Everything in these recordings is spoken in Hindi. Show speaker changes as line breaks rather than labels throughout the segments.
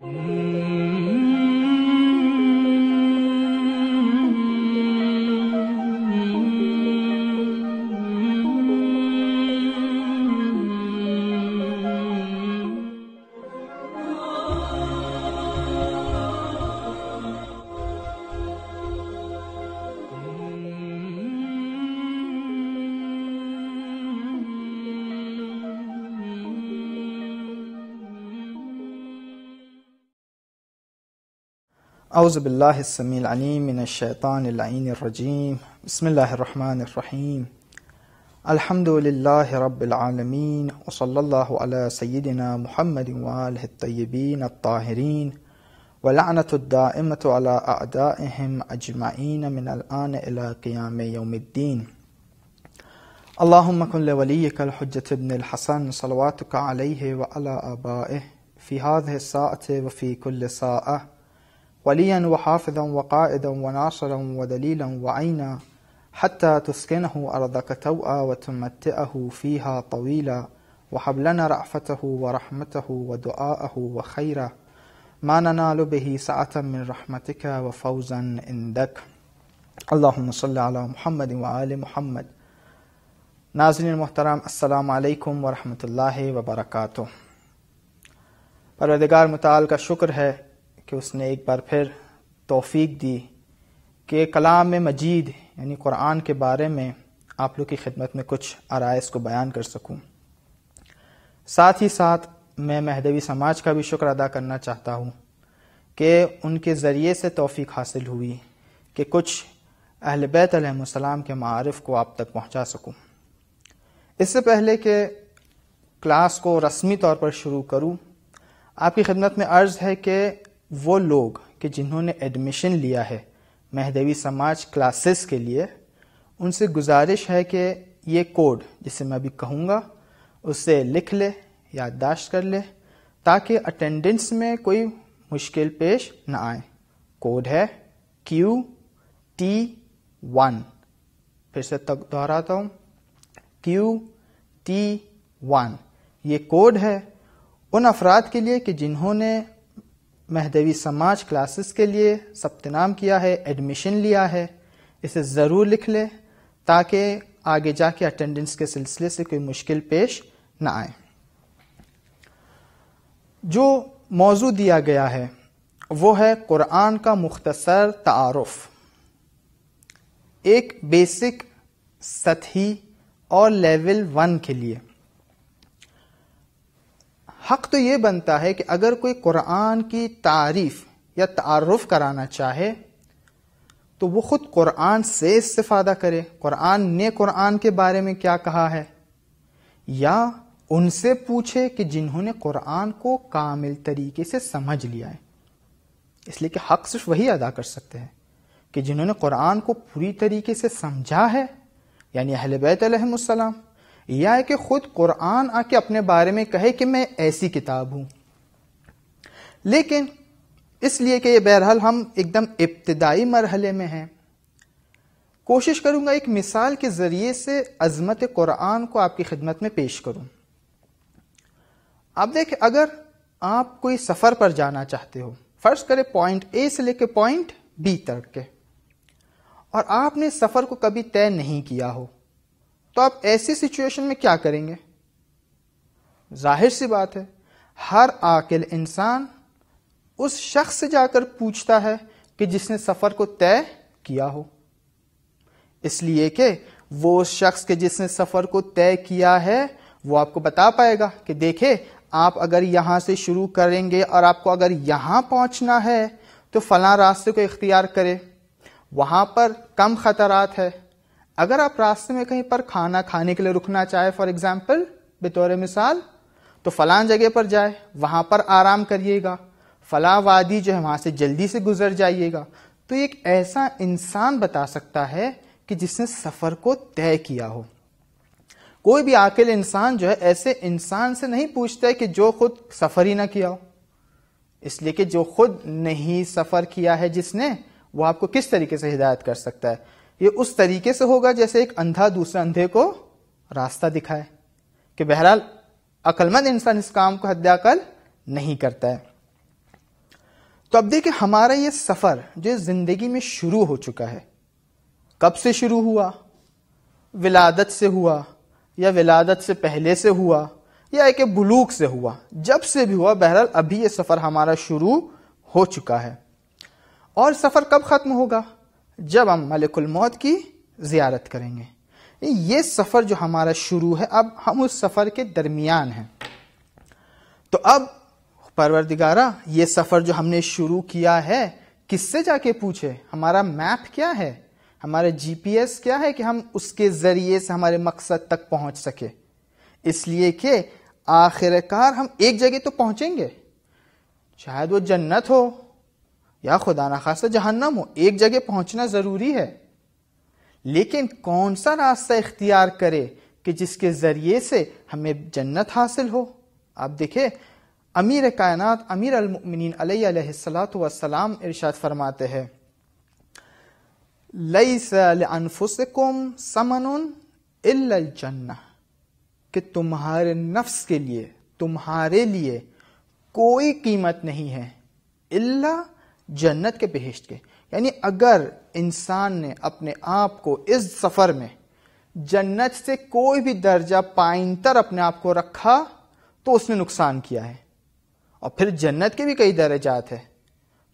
mm أعوذ بالله السميع العليم من الشيطان اللعين الرجيم بسم الله الرحمن الرحيم الحمد لله رب العالمين وصلى الله على سيدنا محمد وآله الطيبين الطاهرين ولعنة الدائمة على أعدائهم أجمعين من الآن إلى قيام يوم الدين اللهم كن لوليك الحجة ابن الحسن صلواتك عليه وعلى آبائه في هذه الساعة وفي كل ساعة وليا وحافظا وقائدا وناصرا ودليلا وعينا حتى تسكنه أرضك توأى وتمتئه فيها طويلا وحبلنا رأفته ورحمته ودعاءه وخيره ما ننال به سعة من رحمتك وفوزا عندك اللهم صل على محمد وآل محمد ناظرین محترم السلام علیکم ورحمة اللہ وبرکاتہ پروردگار متعال کا شکر ہے कि उसने एक बार फिर तोफीक दी कि कलाम मजीद यानी कुरान के बारे में आप लोग की खिदमत में कुछ आरइस को बयान कर सकूं साथ ही साथ मैं महदवी समाज का भी शुक्र अदा करना चाहता हूँ कि उनके ज़रिए से तोफ़ी हासिल हुई कि कुछ अहल बैतम के मारफ़ को आप तक पहुँचा सकूँ इससे पहले कि क्लास को रस्मी तौर पर शुरू करूँ आपकी खिदमत में अर्ज़ है कि वो लोग कि जिन्होंने एडमिशन लिया है महदेवी समाज क्लासेस के लिए उनसे गुजारिश है कि ये कोड जिसे मैं अभी कहूँगा उसे लिख ले याददाश्त कर ले ताकि अटेंडेंस में कोई मुश्किल पेश ना आए कोड है क्यू टी वन फिर से तक दोहराता हूँ क्यू टी वन ये कोड है उन अफराद के लिए कि जिन्होंने महदवी समाज क्लासेस के लिए सप्तनाम किया है एडमिशन लिया है इसे ज़रूर लिख लें ताकि आगे जाके अटेंडेंस के सिलसिले से कोई मुश्किल पेश ना आए जो मौजू दिया गया है वो है कुरान का मुख्तसर तारफ़ एक बेसिक सतही और लेवल वन के लिए हक तो ये बनता है कि अगर कोई कुरान की तारीफ या तारफ़ कराना चाहे तो वो ख़ुद कुरान से इस्तेफादा करे कुरान ने कुरान के बारे में क्या कहा है या उनसे पूछे कि जिन्होंने कुरान को कामिल तरीके से समझ लिया है इसलिए कि हक सिर्फ वही अदा कर सकते हैं कि जिन्होंने कुरान को पूरी तरीके से समझा है यानी अहल बैतम या है कि खुद कुरान आके अपने बारे में कहे कि मैं ऐसी किताब हूं लेकिन इसलिए कि ये बहरहाल हम एकदम इब्तदाई मरहले में हैं कोशिश करूंगा एक मिसाल के ज़रिए से अजमत कुरान को आपकी खिदमत में पेश करूं आप देखें अगर आप कोई सफ़र पर जाना चाहते हो फ़र्ज़ करें पॉइंट ए से लेकर पॉइंट बी तक के और आपने सफ़र को कभी तय नहीं किया हो तो आप ऐसी सिचुएशन में क्या करेंगे जाहिर सी बात है हर आकिल इंसान उस शख्स से जाकर पूछता है कि जिसने सफर को तय किया हो इसलिए कि वो उस शख्स के जिसने सफर को तय किया है वो आपको बता पाएगा कि देखे आप अगर यहां से शुरू करेंगे और आपको अगर यहां पहुंचना है तो फला रास्ते को इख्तियार करें वहां पर कम खतरात है अगर आप रास्ते में कहीं पर खाना खाने के लिए रुकना चाहे फॉर एग्जाम्पल बतौर मिसाल तो फलान जगह पर जाए वहां पर आराम करिएगा फला वादी जो है वहां से जल्दी से गुजर जाइएगा तो एक ऐसा इंसान बता सकता है कि जिसने सफर को तय किया हो कोई भी आकेले इंसान जो है ऐसे इंसान से नहीं पूछता है कि जो खुद सफर ही ना किया हो इसलिए कि जो खुद नहीं सफर किया है जिसने वो आपको किस तरीके से हिदायत कर सकता है ये उस तरीके से होगा जैसे एक अंधा दूसरे अंधे को रास्ता दिखाए कि बहरहाल अकलमंद इंसान इस काम को हद्याकल नहीं करता है तो अब देखिए हमारा ये सफर जो जिंदगी में शुरू हो चुका है कब से शुरू हुआ विलादत से हुआ या विलादत से पहले से हुआ या एक बुलूक से हुआ जब से भी हुआ बहरहाल अभी ये सफर हमारा शुरू हो चुका है और सफर कब खत्म होगा जब हम मलिकुल मौत की ज़ियारत करेंगे ये सफ़र जो हमारा शुरू है अब हम उस सफ़र के दरमियान हैं तो अब परवरदिगारा ये सफ़र जो हमने शुरू किया है किससे जाके पूछे हमारा मैप क्या है हमारा जीपीएस क्या है कि हम उसके ज़रिए से हमारे मकसद तक पहुंच सके इसलिए कि आखिरकार हम एक जगह तो पहुंचेंगे शायद वो जन्नत हो या खुदा ना खासा जहन्नम हो एक जगह पहुंचना जरूरी है लेकिन कौन सा रास्ता इख्तियार करे कि जिसके ज़रिए से हमें जन्नत हासिल हो आप देखे अमीर कायनात अमीर अलमिन सलाम इरशाद फरमाते हैं लईसम समन जन्ना कि तुम्हारे नफ्स के लिए तुम्हारे लिए कोई कीमत नहीं है इल्ला जन्नत के बहिश्त के यानी अगर इंसान ने अपने आप को इस सफर में जन्नत से कोई भी दर्जा पाइंतर अपने आप को रखा तो उसने नुकसान किया है और फिर जन्नत के भी कई दर्जात है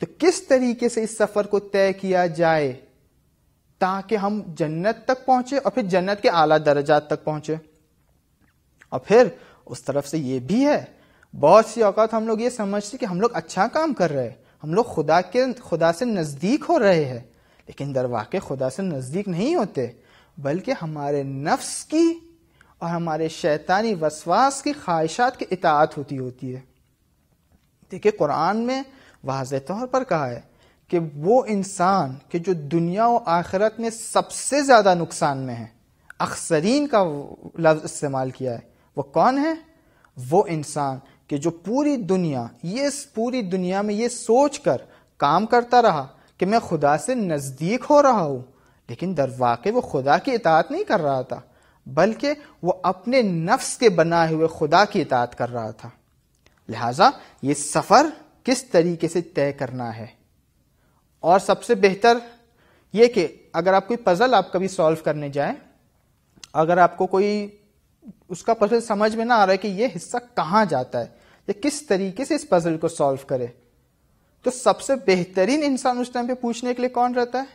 तो किस तरीके से इस सफर को तय किया जाए ताकि हम जन्नत तक पहुंचे और फिर जन्नत के आला दर्जात तक पहुंचे और फिर उस तरफ से यह भी है बहुत सी औकात हम लोग ये समझते कि हम लोग अच्छा काम कर रहे हैं हम लोग खुदा के खुदा से नज़दीक हो रहे हैं लेकिन दरवाक़े खुदा से नज़दीक नहीं होते बल्कि हमारे नफ्स की और हमारे शैतानी वसवास की ख्वाहिशात की इतात होती होती है देखिए कुरान में वाज तौर पर कहा है कि वो इंसान के जो दुनिया और आखिरत में सबसे ज़्यादा नुकसान में है अक्सरीन का लफ्ज़ इस्तेमाल किया है वो कौन है वो इंसान कि जो पूरी दुनिया ये पूरी दुनिया में ये सोच कर काम करता रहा कि मैं खुदा से नज़दीक हो रहा हूँ लेकिन दरवाक़े वो खुदा की इतात नहीं कर रहा था बल्कि वो अपने नफ्स के बनाए हुए खुदा की इतात कर रहा था लिहाजा ये सफ़र किस तरीके से तय करना है और सबसे बेहतर ये कि अगर आप कोई पज़ल आप कभी सॉल्व करने जाए अगर आपको कोई उसका पजल समझ में ना आ रहा है कि ये हिस्सा कहाँ जाता है ये किस तरीके से इस पजल को सॉल्व करे तो सबसे बेहतरीन इंसान उस टाइम पे पूछने के लिए कौन रहता है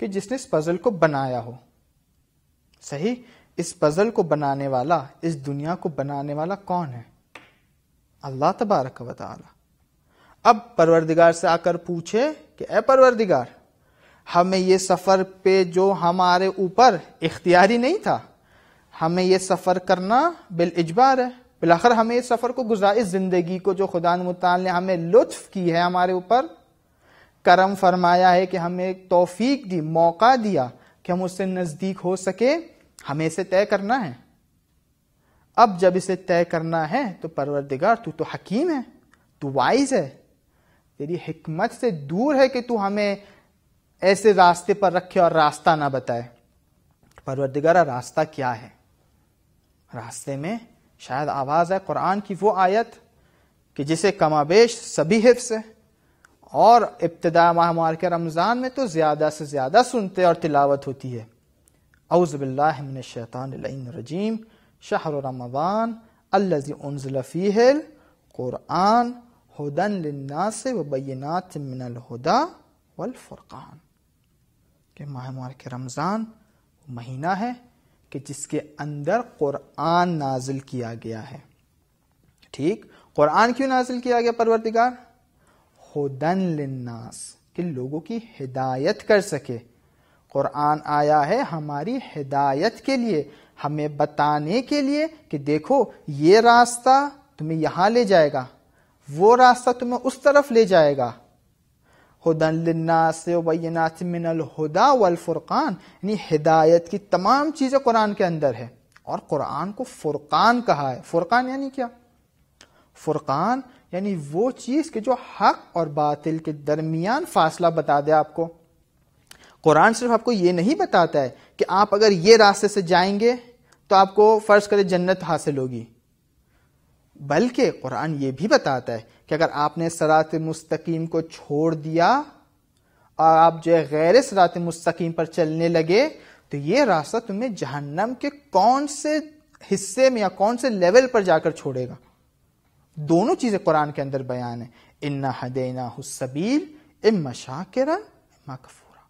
कि जिसने इस पजल को बनाया हो सही इस पजल को बनाने वाला इस दुनिया को बनाने वाला कौन है अल्लाह तबारक वाली अब परवरदिगार से आकर पूछे कि ए परवरदिगार हमें ये सफर पे जो हमारे ऊपर इख्तियारी नहीं था हमें यह सफ़र करना बिल इजबार है बिलाखर हमें इस सफ़र को गुजारिश ज़िंदगी को जो खुदा मताल ने हमें लुत्फ की है हमारे ऊपर करम फरमाया है कि हमें एक तोफीक दी मौका दिया कि हम उससे नज़दीक हो सके हमें इसे तय करना है अब जब इसे तय करना है तो परवरदिगार तू तो हकीम है तू वाइज है तेरी हमत से दूर है कि तू हमें ऐसे रास्ते पर रखे और रास्ता ना बताए परवरदिगारा रास्ता क्या है रास्ते में शायद आवाज है कुरान की वो आयत कि जिसे कमाबेश सभी हिफ्स है और इब्तदा माहमार के रमज़ान में तो ज़्यादा से ज़्यादा सुनते और तिलावत होती है अउज़बिल्लिन शैतान रजीम शाहर रमदान अल्लाफ़ील क़ुरान हदन से वबैनात मिनलहदा के माह के रमज़ान महीना है कि जिसके अंदर कुरान नाजिल किया गया है ठीक कुरान क्यों नाजिल किया गया परवरदिगार खुदन लिन्नास कि लोगों की हिदायत कर सके कुरान आया है हमारी हिदायत के लिए हमें बताने के लिए कि देखो ये रास्ता तुम्हें यहां ले जाएगा वो रास्ता तुम्हें उस तरफ ले जाएगा हदन लन्नास वबैनात मिन अलहुदा वलफुरकान यानी हिदायत की तमाम चीज़ें कुरान के अंदर है और कुरान को फुरकान कहा है फुरकान यानी क्या फुरकान यानी वो चीज़ के जो हक और बातिल के दरमियान फासला बता दे आपको कुरान सिर्फ आपको ये नहीं बताता है कि आप अगर ये रास्ते से जाएंगे तो आपको फ़र्ज़ करें जन्नत हासिल होगी बल्कि कुरान ये भी बताता है कि अगर आपने सरात मुस्तकीम को छोड़ दिया और आप जो है गैर सरात मुस्तकीम पर चलने लगे तो ये रास्ता तुम्हें जहन्नम के कौन से हिस्से में या कौन से लेवल पर जाकर छोड़ेगा दोनों चीजें कुरान के अंदर बयान है इन्ना हदेना हुसबील इम मशाकरा इम्मा कफूरा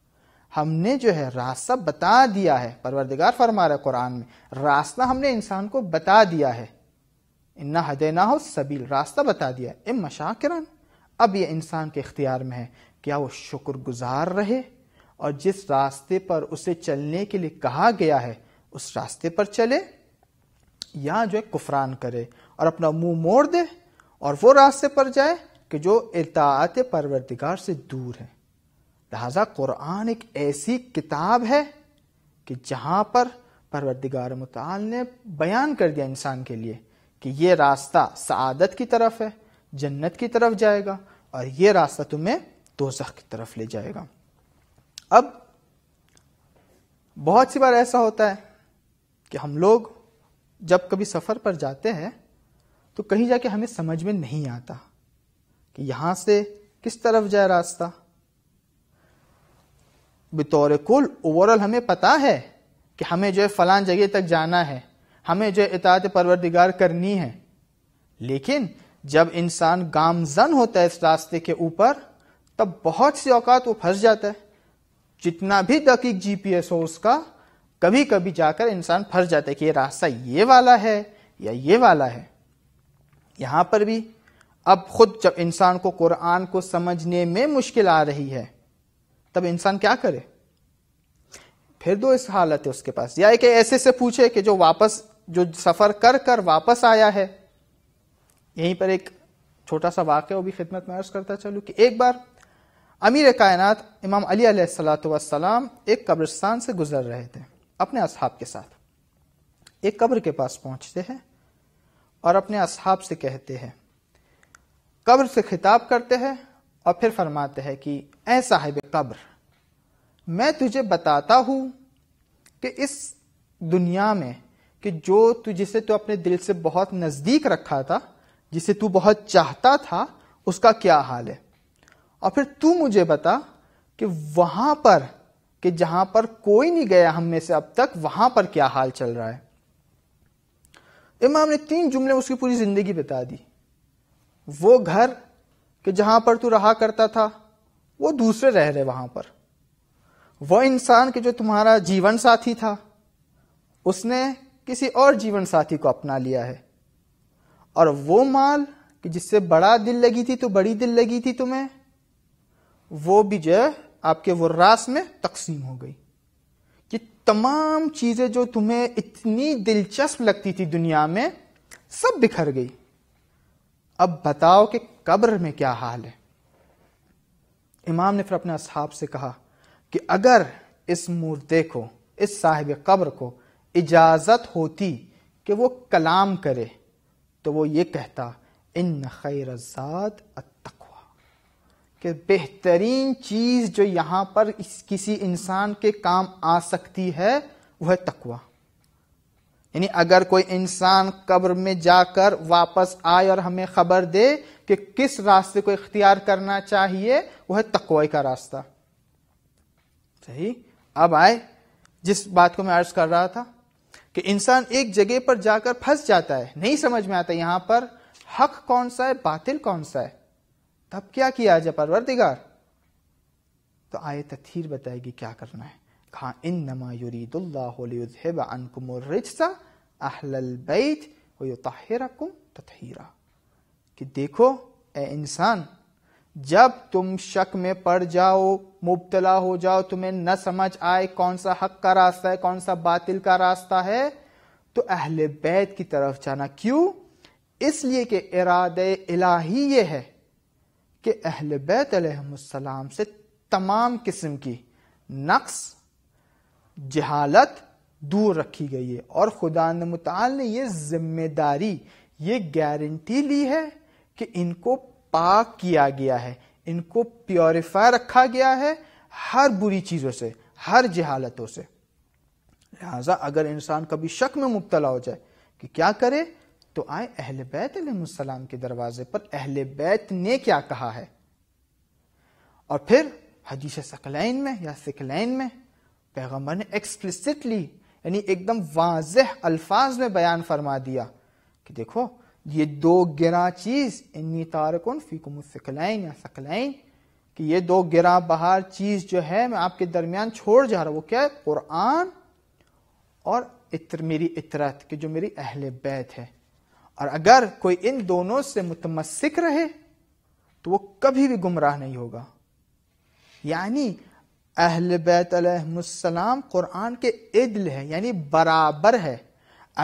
हमने जो है रास्ता बता दिया है परवरदिगार फरमा रहा है कुरान में रास्ता हमने इंसान को बता दिया है इन्ना हद ना हो सबील रास्ता बता दिया इम मशाकरन अब यह इंसान के इख्तियार में है क्या वो शुक्र गुजार रहे और जिस रास्ते पर उसे चलने के लिए कहा गया है उस रास्ते पर चले या जो है कुफरान करे और अपना मुंह मोड़ दे और वो रास्ते पर जाए कि जो इताअत परवरदिगार से दूर है लिहाजा कुरान एक ऐसी किताब है कि जहां पर परवरदिगार मताल ने बयान कर दिया इंसान के लिए कि ये रास्ता सदत की तरफ है जन्नत की तरफ जाएगा और ये रास्ता तुम्हें दोजख की तरफ ले जाएगा अब बहुत सी बार ऐसा होता है कि हम लोग जब कभी सफ़र पर जाते हैं तो कहीं जाके हमें समझ में नहीं आता कि यहां से किस तरफ जाए रास्ता बतौर कुल ओवरऑल हमें पता है कि हमें जो है फलान जगह तक जाना है हमें जो इतात परवरदिगार करनी है लेकिन जब इंसान गामजन होता है इस रास्ते के ऊपर तब बहुत सी औकात वो फंस जाता है जितना भी दकीक जीपीएस हो उसका कभी कभी जाकर इंसान फंस जाता है कि ये रास्ता ये वाला है या ये वाला है यहां पर भी अब खुद जब इंसान को कुरान को समझने में मुश्किल आ रही है तब इंसान क्या करे फिर दो इस हालत है उसके पास या एक ऐसे से पूछे कि जो वापस जो सफर कर कर वापस आया है यहीं पर एक छोटा सा वाक्य भी खिदमत में अर्ज करता चलूँ कि एक बार अमीर कायनात इमाम अली सलाम एक कब्रिस्तान से गुजर रहे थे अपने असहाब के साथ एक कब्र के पास पहुंचते हैं और अपने असहाब से कहते हैं कब्र से खिताब करते हैं और फिर फरमाते हैं कि ए साहिब कब्र मैं तुझे बताता हूं कि इस दुनिया में कि जो तू जिसे तू अपने दिल से बहुत नजदीक रखा था जिसे तू बहुत चाहता था उसका क्या हाल है और फिर तू मुझे बता कि वहां पर कि जहां पर कोई नहीं गया हम में से अब तक वहां पर क्या हाल चल रहा है इमाम ने तीन जुमले उसकी पूरी जिंदगी बिता दी वो घर कि जहां पर तू रहा करता था वो दूसरे रह रहे वहां पर वो इंसान कि जो तुम्हारा जीवन साथी था उसने किसी और जीवन साथी को अपना लिया है और वो माल कि जिससे बड़ा दिल लगी थी तो बड़ी दिल लगी थी तुम्हें वो भी जो है आपके वो रास में तकसीम हो गई कि तमाम चीजें जो तुम्हें इतनी दिलचस्प लगती थी दुनिया में सब बिखर गई अब बताओ कि कब्र में क्या हाल है इमाम ने फिर अपने असहाब से कहा कि अगर इस मुर्दे को इस साहिब कब्र को इजाज़त होती कि वो कलाम करे तो वो ये कहता इन खैर अतवा कि बेहतरीन चीज़ जो यहाँ पर इस किसी इंसान के काम आ सकती है वह तकवा यानी अगर कोई इंसान कब्र में जाकर वापस आए और हमें खबर दे कि किस रास्ते को इख्तियार करना चाहिए वह तकवा का रास्ता सही अब आए जिस बात को मैं अर्ज कर रहा था कि इंसान एक जगह पर जाकर फंस जाता है नहीं समझ में आता यहां पर हक कौन सा है बातिल कौन सा है तब क्या किया जाए परवरदिगार तो आय तथीर बताएगी क्या करना है कहा इन नमा युरीदुल्लाकुमरिजसाहलबैत कि देखो ए इंसान जब तुम शक में पड़ जाओ मुबतला हो जाओ तुम्हें न समझ आए कौन सा हक का रास्ता है कौन सा बातिल का रास्ता है तो अहल बैत की तरफ जाना क्यों इसलिए कि इराद इलाही ये है कि अहल बैत अलहसलाम से तमाम किस्म की नक्स जहालत दूर रखी गई है और खुदा ने मुताल ने यह जिम्मेदारी ये गारंटी ली है कि इनको पाक किया गया है इनको प्योरीफाई रखा गया है हर बुरी चीजों से हर जहालतों से लिहाजा अगर इंसान कभी शक में मुबतला हो जाए कि क्या करे तो आए अहल बैतम के दरवाजे पर अहल बैत ने क्या कहा है और फिर हदीस सकलैन में या सिकलैन में पैगम्बर ने एक्सप्लिसिटली यानी एकदम वाजह अल्फाज में बयान फरमा दिया कि देखो ये दो गिरा चीज इन्नी तारकुन फीकुम सकलैन या सकलैन कि ये दो गिरा बहार चीज जो है मैं आपके दरमियान छोड़ जा रहा हूं वो क्या है कुरान और इत्र, मेरी इतरत कि जो मेरी अहल बैत है और अगर कोई इन दोनों से मुतमसिक रहे तो वो कभी भी गुमराह नहीं होगा यानी अहल बैतम कुरान के इदल है यानी बराबर है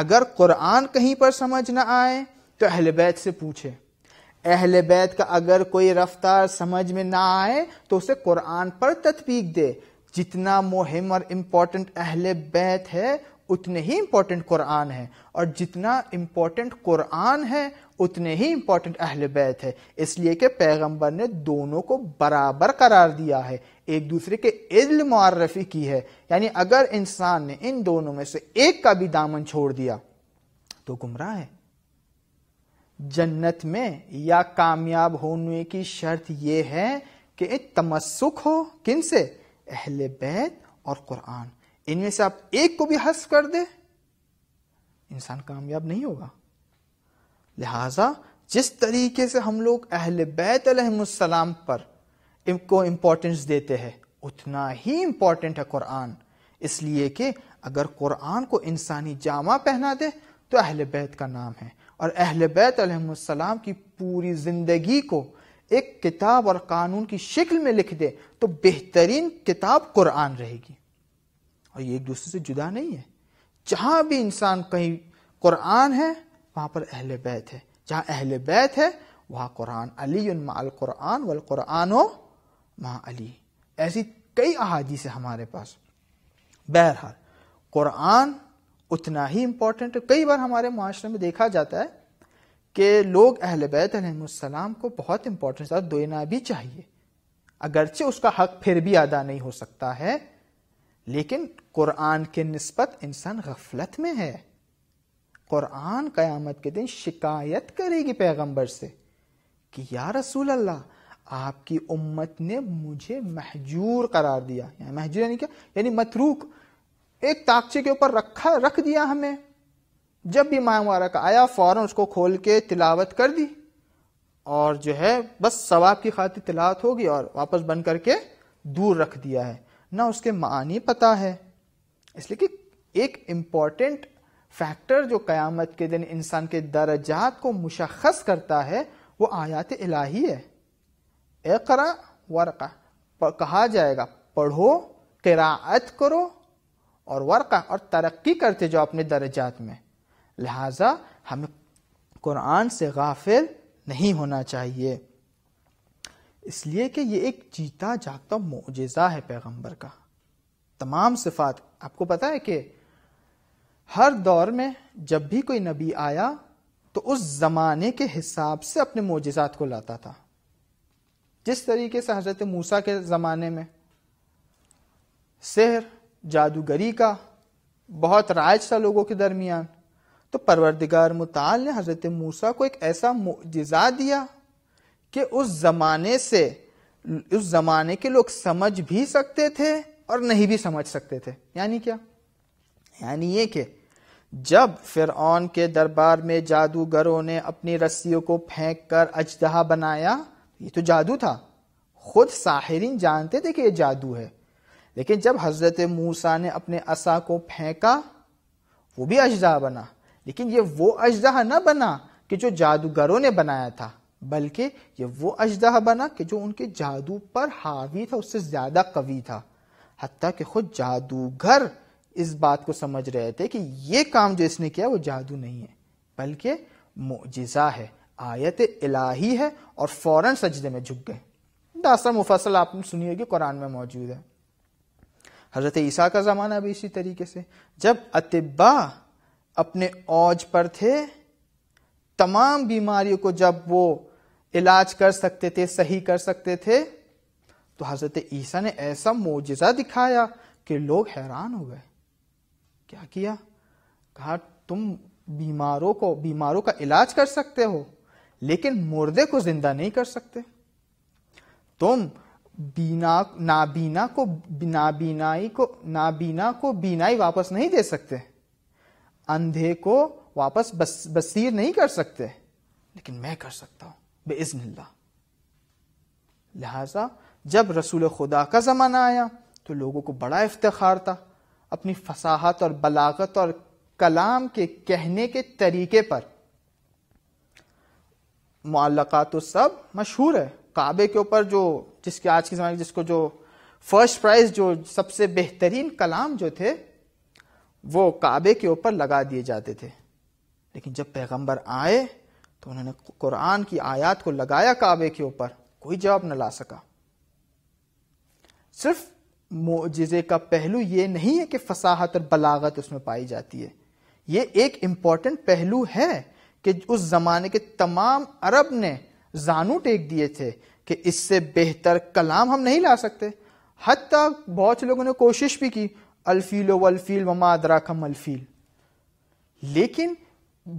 अगर कुरान कहीं पर समझ ना आए तो अहल बैत से पूछे अहल बैत का अगर कोई रफ्तार समझ में ना आए तो उसे कुरान पर तत्वीक दे जितना मुहिम और इम्पोर्टेंट अहल बैत है उतने ही इम्पोर्टेंट कुरान है और जितना इम्पोर्टेंट कुरान है उतने ही इम्पोर्टेंट अहल बैत है इसलिए कि पैगंबर ने दोनों को बराबर करार दिया है एक दूसरे के इल्म मुआरफी की है यानी अगर इंसान ने इन दोनों में से एक का भी दामन छोड़ दिया तो गुमराह है जन्नत में या कामयाब होने की शर्त यह है कि तमस्सुक हो किन से अहले बैत और कुरान इनमें से आप एक को भी हस कर दे इंसान कामयाब नहीं होगा लिहाजा जिस तरीके से हम लोग अहल बैत अलहसलाम पर को इम्पोर्टेंस देते हैं उतना ही इम्पोर्टेंट है कुरान इसलिए कि अगर कुरान को इंसानी जामा पहना दे तो अहल बैत का नाम है और अहल बैतम की पूरी जिंदगी को एक किताब और कानून की शक्ल में लिख दे तो बेहतरीन किताब कुरान रहेगी और ये एक दूसरे से जुदा नहीं है जहां भी इंसान कहीं कुरान है वहां पर अहल बैत है जहां अहल बैत है वहां कुरान अली माल कुरान वल कुरान माँ अली ऐसी कई अहादी से हमारे पास बहरहाल कुरान उतना ही इम्पोर्टेंट है कई बार हमारे माशरे में देखा जाता है कि लोग अहल बैत को बहुत इम्पोर्टेंस देना भी चाहिए अगरचे उसका हक फिर भी अदा नहीं हो सकता है लेकिन कुरान के नस्बत इंसान गफलत में है कुरान क़यामत के दिन शिकायत करेगी पैगंबर से कि या रसूल अल्लाह आपकी उम्मत ने मुझे महजूर करार दिया महजूर यानी क्या यानी मतरूक एक ताकचे के ऊपर रखा रख दिया हमें जब भी माह मुबारक आया फौरन उसको खोल के तिलावत कर दी और जो है बस सवाब की खातिर तिलावत होगी और वापस बन करके दूर रख दिया है ना उसके मानी पता है इसलिए कि एक इम्पॉर्टेंट फैक्टर जो क़यामत के दिन इंसान के दर्जात को मुशखस करता है वो आयात इलाही है करा वरका कहा जाएगा पढ़ो किरात करो और वर्का और तरक्की करते जाओ अपने दर्जात में लिहाजा हमें कुरान से गाफिल नहीं होना चाहिए इसलिए कि ये एक जीता जागता मोजा है पैगंबर का तमाम सिफात आपको पता है कि हर दौर में जब भी कोई नबी आया तो उस जमाने के हिसाब से अपने मोजात को लाता था जिस तरीके से हजरत मूसा के ज़माने में शहर जादूगरी का बहुत राज था लोगों के दरमियान तो परवरदिगार मुताल ने हजरत मूसा को एक ऐसा मुजजा दिया कि उस जमाने से उस जमाने के लोग समझ भी सकते थे और नहीं भी समझ सकते थे यानी क्या यानी ये कि जब फिर के दरबार में जादूगरों ने अपनी रस्सियों को फेंक कर अजदहा बनाया ये तो जादू था खुद साहिरीन जानते थे कि ये जादू है लेकिन जब हजरत मूसा ने अपने असा को फेंका वो भी अजदा बना लेकिन ये वो अजदा ना बना कि जो जादूगरों ने बनाया था बल्कि ये वो अजदा बना कि जो उनके जादू पर हावी था उससे ज्यादा कवि था हती कि खुद जादूगर इस बात को समझ रहे थे कि ये काम जो इसने किया वो जादू नहीं है बल्कि मुजिजा है आयत इलाही है और फौरन सजदे में झुक गए दास्तर मुफसल आपने सुनी होगी कुरान में मौजूद है हज़रत ईसा का ज़माना भी इसी तरीके से जब अतिबा अपने औज पर थे तमाम बीमारियों को जब वो इलाज कर सकते थे सही कर सकते थे तो हज़रत ईसा ने ऐसा मोजा दिखाया कि लोग हैरान हो गए क्या किया कहा तुम बीमारों को बीमारों का इलाज कर सकते हो लेकिन मुर्दे को जिंदा नहीं कर सकते तुम बीना नाबीना को नाबीनाई को नाबीना को बीनाई वापस नहीं दे सकते अंधे को वापस बस, बसीर नहीं कर सकते लेकिन मैं कर सकता हूं बेइज्ला लिहाजा जब रसूल खुदा का ज़माना आया तो लोगों को बड़ा इफ्तार था अपनी फसाहत और बलागत और कलाम के कहने के तरीके पर मुआलका तो सब मशहूर है काबे के ऊपर जो जिसके आज के जमाने जिसको जो फर्स्ट प्राइज जो सबसे बेहतरीन कलाम जो थे वो काबे के ऊपर लगा दिए जाते थे लेकिन जब पैगंबर आए तो उन्होंने कुरान की आयत को लगाया काबे के ऊपर कोई जवाब न ला सका सिर्फ मोजिज़े का पहलू ये नहीं है कि फसाहत और बलागत उसमें पाई जाती है ये एक इंपॉर्टेंट पहलू है कि उस जमाने के तमाम अरब ने जानू टेक दिए थे कि इससे बेहतर कलाम हम नहीं ला सकते हद तक बहुत से लोगों ने कोशिश भी की अलफील वलफील वमा कम अलफील लेकिन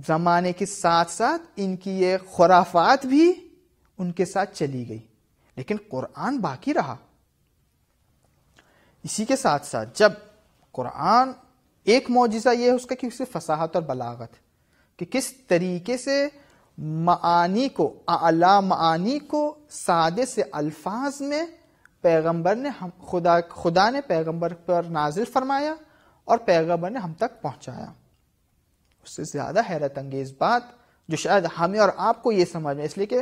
जमाने के साथ साथ इनकी ये खुराफात भी उनके साथ चली गई लेकिन कुरान बाकी रहा इसी के साथ साथ जब कुरान एक मुआजा यह है उसका कि उससे फसाहत और बलागत कि किस तरीके से मानी को अला मानी को सादे से अल्फाज में पैगंबर ने हम खुदा खुदा ने पैगंबर पर नाजिल फरमाया और पैगंबर ने हम तक पहुंचाया उससे ज़्यादा हैरत अंगेज बात जो शायद हमें और आपको ये समझ में इसलिए कि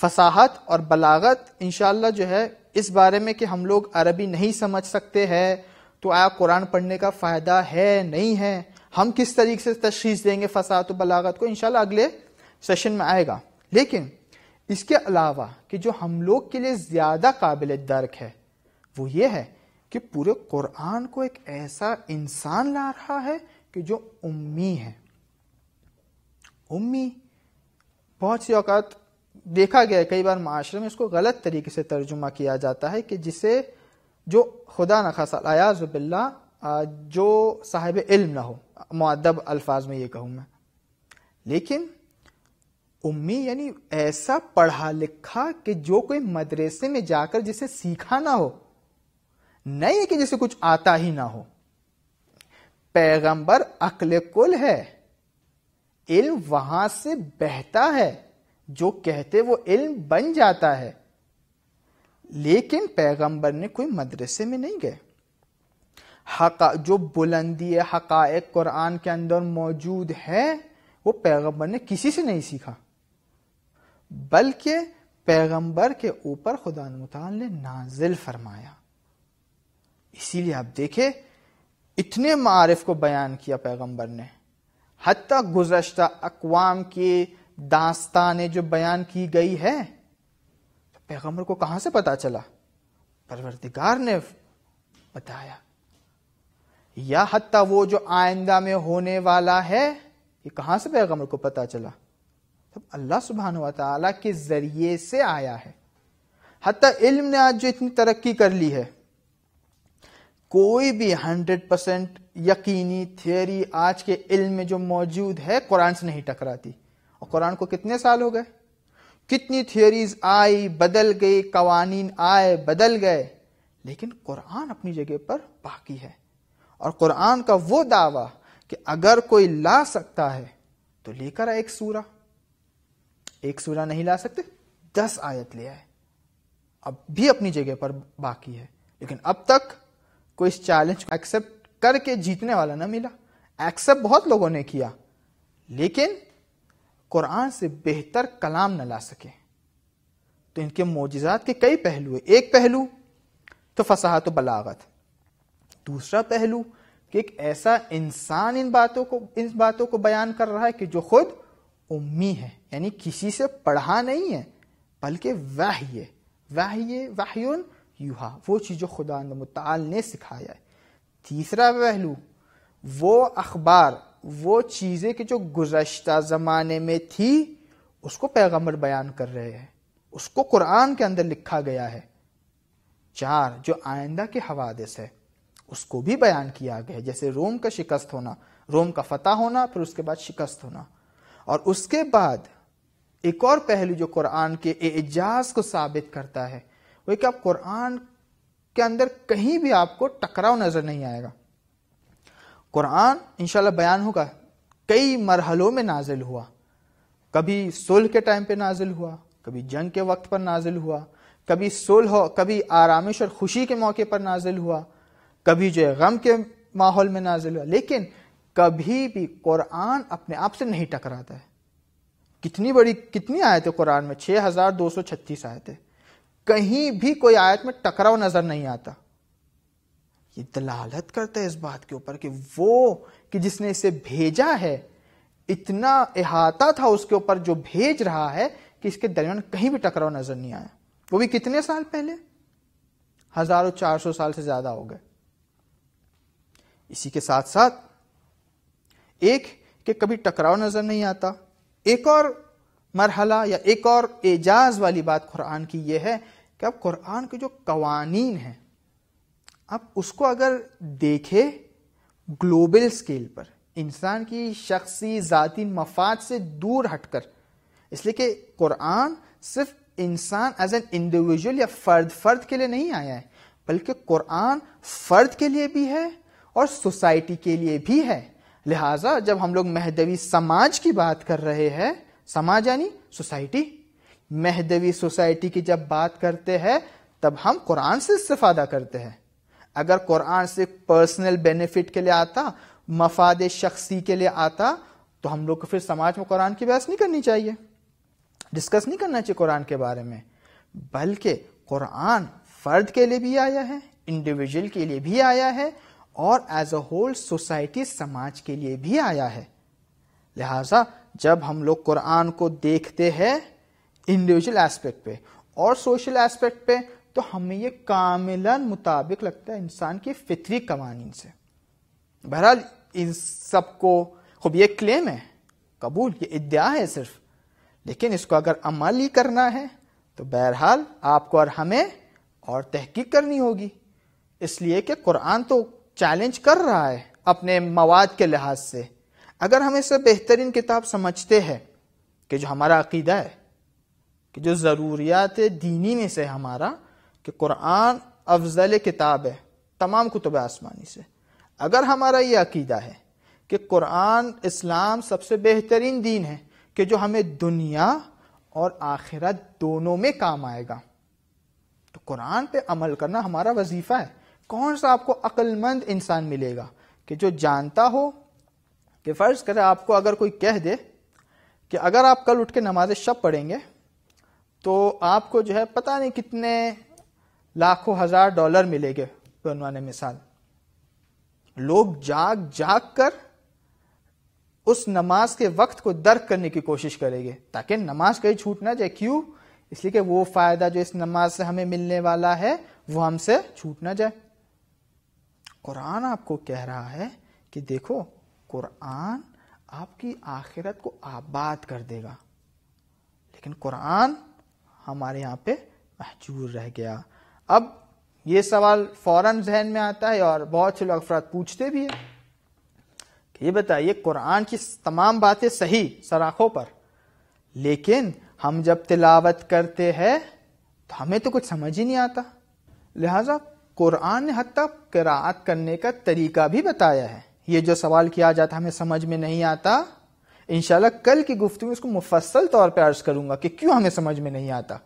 फसाहत और बलागत इन जो है इस बारे में कि हम लोग अरबी नहीं समझ सकते हैं तो आया कुरान पढ़ने का फ़ायदा है नहीं है हम किस तरीके से तशीस देंगे फसाहत और बलागत को इनशाला अगले सेशन में आएगा लेकिन इसके अलावा कि जो हम लोग के लिए ज्यादा काबिल दर्क है वो ये है कि पूरे कुरान को एक ऐसा इंसान ला रहा है कि जो उम्मी है उम्मी बहुत सी औकात देखा गया है कई बार माशरे में इसको गलत तरीके से तर्जुमा किया जाता है कि जिसे जो खुदा न खासा अयाज़बिल्ला जो साहिब इल्म ना हो मुद्दब अल्फाज में ये कहूँ मैं लेकिन उम्मी यानी ऐसा पढ़ा लिखा कि जो कोई मदरसे में जाकर जिसे सीखा ना हो नहीं है कि जिसे कुछ आता ही ना हो पैगंबर अकल कुल है इल्म वहां से बहता है जो कहते वो इल्म बन जाता है लेकिन पैगंबर ने कोई मदरसे में नहीं गए हका जो बुलंदी हकायक कुरान के अंदर मौजूद है वो पैगंबर ने किसी से नहीं सीखा बल्कि पैगंबर के ऊपर खुदा मताल ने नाजिल फरमाया इसीलिए आप देखे इतने मारफ को बयान किया पैगंबर ने हती गुजशत अकवाम की दास्तानें जो बयान की गई है तो पैगंबर को कहां से पता चला परवरदिगार ने बताया या हती वो जो आइंदा में होने वाला है ये कहां से पैगंबर को पता चला सब अल्लाह सुबहान तला के ज़रिए से आया है हती इल्म ने आज जो इतनी तरक्की कर ली है कोई भी हंड्रेड परसेंट यकीनी थियोरी आज के इल्म में जो मौजूद है कुरान से नहीं टकराती और कुरान को कितने साल हो गए कितनी थियोरीज आई बदल गई कवानीन आए बदल गए लेकिन कुरान अपनी जगह पर बाकी है और कुरान का वो दावा कि अगर कोई ला सकता है तो लेकर आए एक सूरा एक सूरा नहीं ला सकते दस आयत ले आए अब भी अपनी जगह पर बाकी है लेकिन अब तक कोई इस चैलेंज को एक्सेप्ट करके जीतने वाला ना मिला एक्सेप्ट बहुत लोगों ने किया लेकिन कुरान से बेहतर कलाम न ला सके तो इनके मोजिजात के कई पहलू है एक पहलू तो फसाहत बलागत दूसरा पहलू कि एक ऐसा इंसान इन बातों को इन बातों को बयान कर रहा है कि जो खुद उम्मी है यानी किसी से पढ़ा नहीं है बल्कि वह ये वाहन यूहा वो चीज़ जो खुदा मताल ने सिखाया है तीसरा पहलू वो अखबार वो चीज़ें कि जो गुजशत ज़माने में थी उसको पैगम्बर बयान कर रहे हैं उसको कुरान के अंदर लिखा गया है चार जो आइंदा के हवादस है उसको भी बयान किया गया है जैसे रोम का शिकस्त होना रोम का फतह होना फिर उसके बाद शिकस्त होना और उसके बाद एक और पहलू जो कुरान के एजाज को साबित करता है वो कि आप कुरान के अंदर कहीं भी आपको टकराव नजर नहीं आएगा कुरान इंशाल्लाह बयान होगा कई मरहलों में नाजिल हुआ कभी सुलह के टाइम पे नाजिल हुआ कभी जंग के वक्त पर नाजिल हुआ कभी सुलह कभी आरामिश और खुशी के मौके पर नाजिल हुआ कभी जो है गम के माहौल में नाजिल हुआ लेकिन कभी भी कुरान अपने आप से नहीं टकराता है कितनी बड़ी कितनी आयतें कुरान में 6236 आयतें कहीं भी कोई आयत में टकराव नजर नहीं आता ये दलालत करता है इस बात के ऊपर कि वो कि जिसने इसे भेजा है इतना अहाता था उसके ऊपर जो भेज रहा है कि इसके दरमियान कहीं भी टकराव नजर नहीं आया वो भी कितने साल पहले हजारों चार सौ साल से ज्यादा हो गए इसी के साथ साथ एक के कभी टकराव नजर नहीं आता एक और मरहला या एक और एजाज वाली बात कुरान की यह है कि अब कुरान के जो कवानीन है अब उसको अगर देखे ग्लोबल स्केल पर इंसान की शख्सी जाति मफाद से दूर हटकर इसलिए कि कुरान सिर्फ इंसान एज एन इंडिविजुअल या फ़र्द फ़र्द के लिए नहीं आया है बल्कि कुरान फ़र्द के लिए भी है और सोसाइटी के लिए भी है लिहाजा जब हम लोग महदवी समाज की बात कर रहे हैं समाज यानी सोसाइटी महदवी सोसाइटी की जब बात करते हैं तब हम कुरान से इस्तफादा करते हैं अगर कुरान से पर्सनल बेनिफिट के लिए आता मफाद शख्सी के लिए आता तो हम लोग को फिर समाज में कुरान की बहस नहीं करनी चाहिए डिस्कस नहीं करना चाहिए कुरान के बारे में बल्कि कुरान फर्द के लिए भी आया है इंडिविजुअल के लिए भी आया है और एज अ होल सोसाइटी समाज के लिए भी आया है लिहाजा जब हम लोग कुरान को देखते हैं इंडिविजुअल एस्पेक्ट पे और सोशल एस्पेक्ट पे तो हमें ये कामिलन मुताबिक लगता है इंसान की फितरी कवानीन से बहरहाल इन सबको खूब ये क्लेम है कबूल ये इद्या है सिर्फ लेकिन इसको अगर अमल ही करना है तो बहरहाल आपको और हमें और तहकीक करनी होगी इसलिए कि कुरान तो चैलेंज कर रहा है अपने मवाद के लिहाज से अगर हम इसे बेहतरीन किताब समझते हैं कि जो हमारा अकीदा है कि जो ज़रूरियात दीनी में से हमारा कि कुरान अफजल किताब है तमाम कुतुब आसमानी से अगर हमारा ये अकीदा है कि कुरान इस्लाम सबसे बेहतरीन दीन है कि जो हमें दुनिया और आखिरत दोनों में काम आएगा तो कुरान पे अमल करना हमारा वजीफ़ा है कौन सा आपको अक्लमंद इंसान मिलेगा कि जो जानता हो कि फ़र्ज करे आपको अगर कोई कह दे कि अगर आप कल उठ के नमाज शब पढ़ेंगे तो आपको जो है पता नहीं कितने लाखों हज़ार डॉलर मिलेंगे बनवाने मिसाल लोग जाग जाग कर उस नमाज के वक्त को दर्क करने की कोशिश करेंगे ताकि नमाज कहीं छूट ना जाए क्यों इसलिए कि वो फ़ायदा जो इस नमाज से हमें मिलने वाला है वो हमसे छूट ना जाए कुरान आपको कह रहा है कि देखो कुरान आपकी आखिरत को आबाद कर देगा लेकिन कुरान हमारे यहाँ पे महजूर रह गया अब ये सवाल फौरन जहन में आता है और बहुत से लोग अफराद पूछते भी है कि ये बताइए कुरान की तमाम बातें सही सराखों पर लेकिन हम जब तिलावत करते हैं तो हमें तो कुछ समझ ही नहीं आता लिहाजा कुरान ने हती किरात करने का तरीका भी बताया है ये जो सवाल किया जाता हमें समझ में नहीं आता इनशाला कल की गुफ्तु में इसको मुफसल तौर पर अर्ज करूंगा कि क्यों हमें समझ में नहीं आता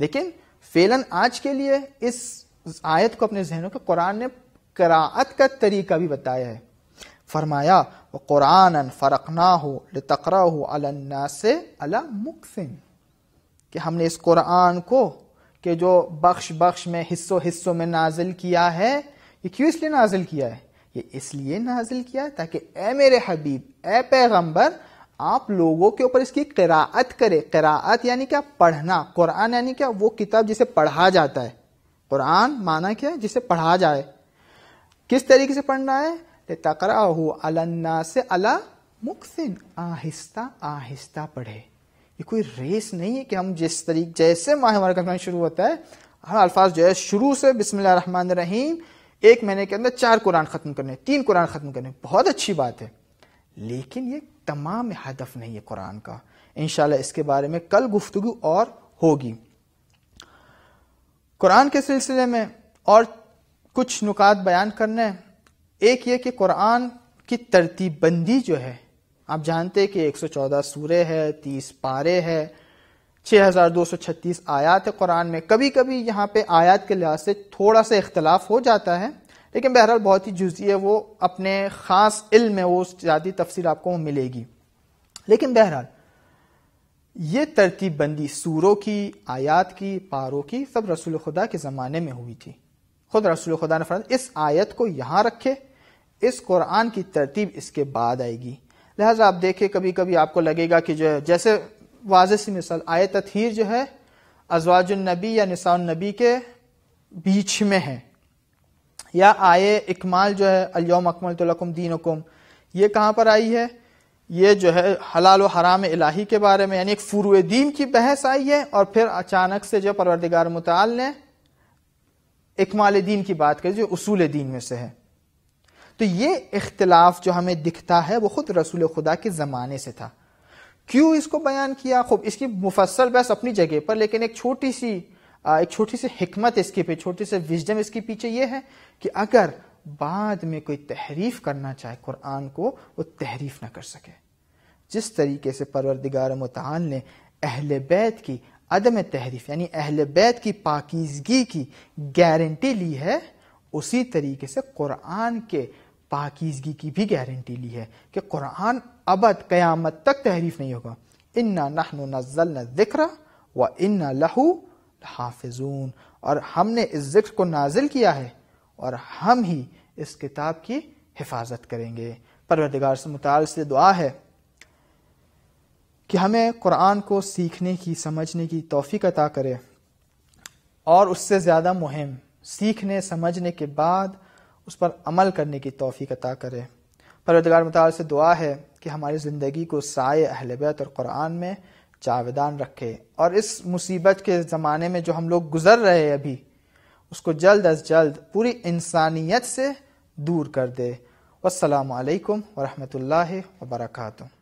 लेकिन फेलन आज के लिए इस आयत को अपने जहनों के कुरान ने करात का तरीका भी बताया है फरमाया व कुरान फ़रकना हो तकरा हो अला से अला मुकसिन कि हमने इस कुरान को कि जो बख्श बख्श में हिस्सों हिस्सों में नाजिल किया है ये क्यों इसलिए नाजिल किया है ये इसलिए नाजिल किया है ताकि ए मेरे हबीब ए पैगम्बर आप लोगों के ऊपर इसकी किरात करे किरात यानी क्या पढ़ना कुरान यानी क्या वो किताब जिसे पढ़ा जाता है कुरान माना क्या जिसे पढ़ा जाए किस तरीके से पढ़ना है तकरा हो अला से अला मुखसिन आहिस्ता आहिस्ता पढ़े ये कोई रेस नहीं है कि हम जिस तरीके जैसे माह हमारा कहना शुरू होता है हर अल्फाज जो है शुरू से बिस्मिल्लाहमान रहीम एक महीने के अंदर चार कुरान ख़त्म करने तीन कुरान ख़त्म करने बहुत अच्छी बात है लेकिन ये तमाम हदफ नहीं है कुरान का इनशाला इसके बारे में कल गुफ्तु और होगी कुरान के सिलसिले में और कुछ नुकात बयान करने एक ये कि कुरान की तरतीबंदी जो है आप जानते हैं कि 114 सूरे है 30 पारे है 6236 आयात है कुरान में कभी कभी यहाँ पे आयात के लिहाज से थोड़ा सा इख्तलाफ हो जाता है लेकिन बहरहाल बहुत ही जुजी है वो अपने ख़ास इल्म में वो ज़्यादा तफसील आपको मिलेगी लेकिन बहरहाल ये तरतीब बंदी सूरों की आयात की पारों की सब रसूल खुदा के ज़माने में हुई थी खुद रसूल खुदा ने फरमाया इस आयत को यहाँ रखे इस कुरान की तरतीब इसके बाद आएगी लिहाजा आप देखिए कभी कभी आपको लगेगा कि जो है जैसे वाज सी मिसाल आय तथहर जो है अजवाजुलनबी या निसाउनबी के बीच में है या आय इकमाल जो है अलोम अकमल तलकुम दीन उकुम ये कहाँ पर आई है ये जो है हलाल व हराम इलाही के बारे में यानी एक फुरु दीन की बहस आई है और फिर अचानक से जो परवरदिगार मुताल ने इकमाल दीन की बात करी जो उसूल दीन में से है तो ये इख्तलाफ जो हमें दिखता है वो खुद रसूल खुदा के ज़माने से था क्यों इसको बयान किया खूब इसकी मुफसल बहस अपनी जगह पर लेकिन एक छोटी सी एक छोटी सी हमत इसके पे छोटी सी विजडम इसके पीछे ये है कि अगर बाद में कोई तहरीफ करना चाहे कुरान को वो तहरीफ ना कर सके जिस तरीके से परवरदिगार मतान ने अहल बैत की अदम तहरीफ यानी अहल बैत की पाकिजगी की गारंटी ली है उसी तरीके से कुरान के पाकिजगी की भी गारंटी ली है कि कुरान अबद क़यामत तक तहरीफ नहीं होगा इन्ना नहनु नज़ल जिक्र व इन्ना लहू हाफिजून और हमने इस जिक्र को नाजिल किया है और हम ही इस किताब की हिफाजत करेंगे परवरदिगार से मुताल से दुआ है कि हमें कुरान को सीखने की समझने की तोफ़ी अता करे और उससे ज़्यादा मुहिम सीखने समझने के बाद उस पर अमल करने की तोफ़ी अता करे परवरदगार मताल से दुआ है कि हमारी ज़िंदगी को साय अहलबैत और कुरान में जावेदान रखे और इस मुसीबत के ज़माने में जो हम लोग गुजर रहे हैं अभी उसको जल्द अज जल्द पूरी इंसानियत से दूर कर दे वालकम वरहमल वर्का